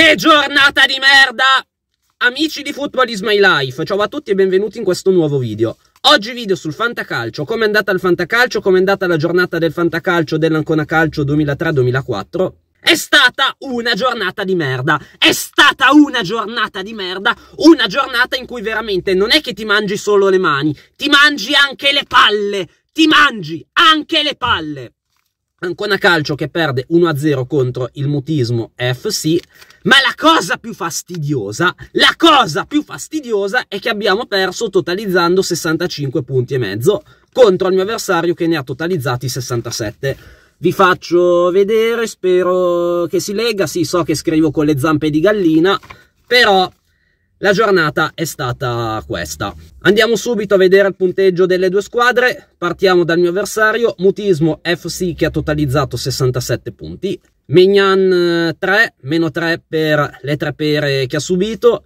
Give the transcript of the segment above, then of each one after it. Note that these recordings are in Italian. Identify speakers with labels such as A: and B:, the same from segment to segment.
A: Che giornata di merda! Amici di Football is my life, ciao a tutti e benvenuti in questo nuovo video. Oggi video sul fantacalcio, come è andata il fantacalcio, come è andata la giornata del fantacalcio dell'Ancona Calcio 2003-2004. È stata una giornata di merda, è stata una giornata di merda, una giornata in cui veramente non è che ti mangi solo le mani, ti mangi anche le palle, ti mangi anche le palle. Ancona Calcio che perde 1-0 contro il Mutismo FC, ma la cosa più fastidiosa, la cosa più fastidiosa è che abbiamo perso totalizzando 65 punti e mezzo contro il mio avversario che ne ha totalizzati 67. Vi faccio vedere, spero che si legga, sì so che scrivo con le zampe di gallina, però la giornata è stata questa. Andiamo subito a vedere il punteggio delle due squadre. Partiamo dal mio avversario, Mutismo FC che ha totalizzato 67 punti. Mignan 3, eh, meno 3 per le tre pere che ha subito.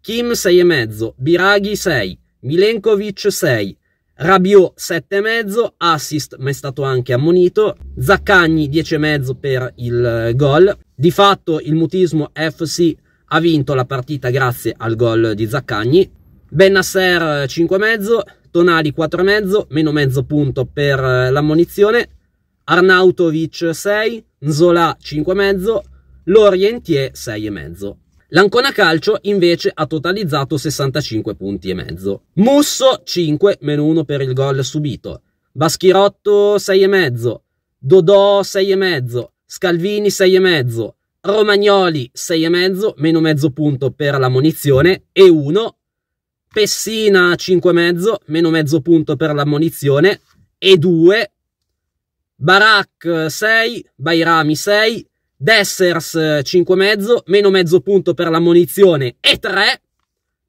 A: Kim 6,5, Biraghi 6, Milenkovic 6, Rabiot 7,5, assist ma è stato anche ammonito, Zaccagni 10,5 per il eh, gol. Di fatto il mutismo FC ha vinto la partita grazie al gol di Zaccagni. Bennasser 5,5, Tonali 4,5, meno mezzo punto per eh, l'ammonizione, Arnautovic 6, Nzola 5,5, Lorientier 6,5. L'Ancona Calcio invece ha totalizzato 65 punti e mezzo. Musso 5, meno 1 per il gol subito. Baschirotto 6,5, Dodò 6,5, Scalvini 6,5, Romagnoli 6,5, meno mezzo punto per la munizione e 1. Pessina 5,5, meno mezzo punto per la munizione e 2. Barak 6, Bairami 6, Dessers 5,5, meno mezzo punto per la munizione e 3.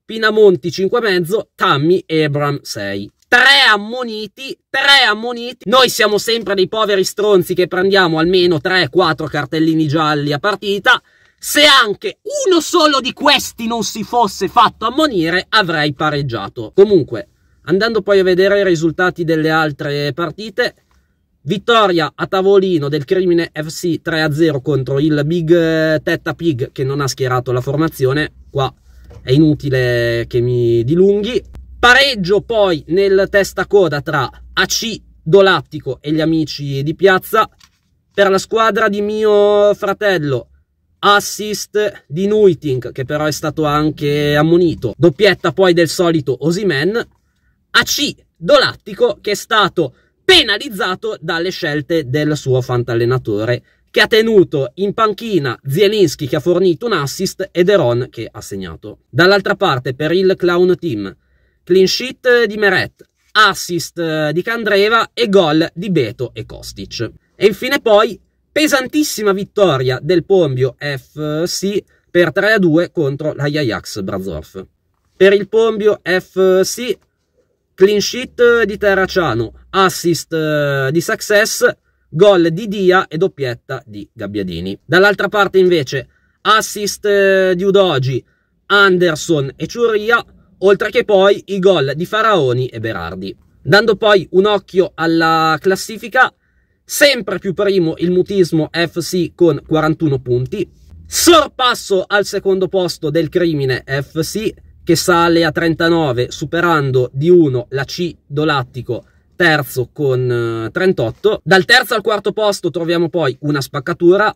A: Pinamonti 5,5, Tammy e Ebram 6 tre ammoniti, tre ammoniti. Noi siamo sempre dei poveri stronzi che prendiamo almeno 3-4 cartellini gialli a partita. Se anche uno solo di questi non si fosse fatto ammonire, avrei pareggiato. Comunque, andando poi a vedere i risultati delle altre partite, Vittoria a tavolino del Crimine FC 3-0 contro il Big eh, Tetta Pig che non ha schierato la formazione. Qua è inutile che mi dilunghi. Pareggio poi nel testacoda tra AC Dolattico e gli amici di piazza. Per la squadra di mio fratello, assist di Nuiting, che però è stato anche ammonito. Doppietta poi del solito Osimen. AC Dolattico, che è stato penalizzato dalle scelte del suo fantallenatore, che ha tenuto in panchina Zielinski, che ha fornito un assist, e Deron, che ha segnato. Dall'altra parte, per il Clown Team, clean sheet di Meret, assist eh, di Candreva e gol di Beto e Kostic. E infine poi pesantissima vittoria del Pombio FC per 3-2 contro la l'Ajax Brazorf. Per il Pombio FC clean sheet di Terraciano, assist eh, di Success, gol di Dia e doppietta di Gabbiadini. Dall'altra parte invece assist eh, di Udogi, Anderson e Ciuria, oltre che poi i gol di Faraoni e Berardi. Dando poi un occhio alla classifica, sempre più primo il mutismo FC con 41 punti, sorpasso al secondo posto del crimine FC che sale a 39 superando di 1 la C Dolattico terzo con 38. Eh, Dal terzo al quarto posto troviamo poi una spaccatura,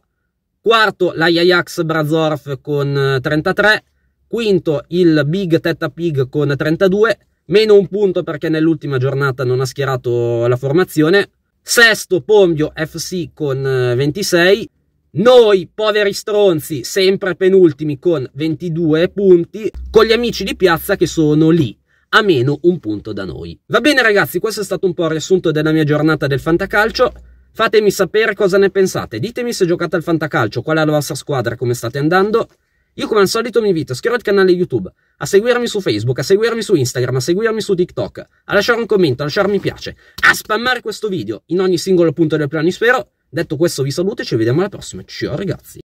A: quarto la Ajax Brazorf con 33, eh, quinto il Big Tetta Pig con 32, meno un punto perché nell'ultima giornata non ha schierato la formazione, sesto Pombio FC con 26, eh, noi poveri stronzi sempre penultimi con 22 punti, con gli amici di piazza che sono lì a meno un punto da noi. Va bene ragazzi, questo è stato un po' il riassunto della mia giornata del fantacalcio. Fatemi sapere cosa ne pensate, ditemi se giocate al fantacalcio, qual è la vostra squadra, come state andando. Io come al solito mi invito a iscriverti al canale YouTube, a seguirmi su Facebook, a seguirmi su Instagram, a seguirmi su TikTok, a lasciare un commento, a lasciare mi piace, a spammare questo video in ogni singolo punto del planisfero. Detto questo vi saluto e ci vediamo alla prossima. Ciao ragazzi!